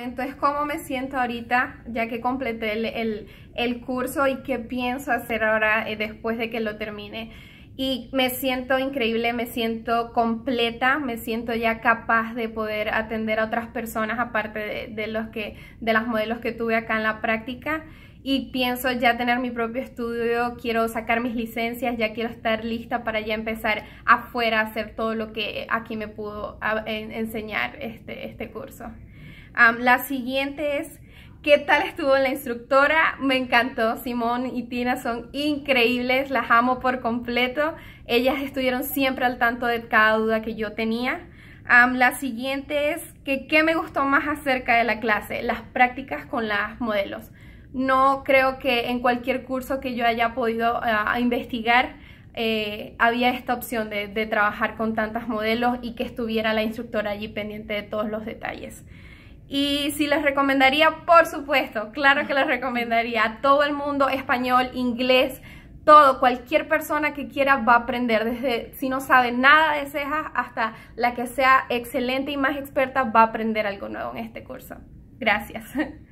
Entonces, ¿cómo me siento ahorita ya que completé el, curso y qué pienso hacer ahora eh, después de que lo termine? Y me siento increíble, me siento completa, me siento ya capaz de poder atender a otras personas aparte de, los que, de las modelos que tuve acá en la práctica. Y pienso ya tener mi propio estudio, quiero sacar mis licencias, ya quiero estar lista para ya empezar afuera a hacer todo lo que aquí me pudo enseñar este, este curso la siguiente es, ¿qué tal estuvo la instructora? Me encantó, Simón y Tina son increíbles, las amo por completo. Ellas estuvieron siempre al tanto de cada duda que yo tenía. la siguiente es que qué me gustó más acerca de la clase, las prácticas con las modelos. No creo que en cualquier curso que yo haya podido ah, investigar eh, había esta opción de, de trabajar con tantas modelos y que estuviera la instructora allí pendiente de todos los detalles. Y si les recomendaría, por supuesto, claro que les recomendaría a todo el mundo, español, inglés, todo, cualquier persona que quiera va a aprender, desde si no sabe nada de cejas hasta la que sea excelente y más experta va a aprender algo nuevo en este curso. Gracias.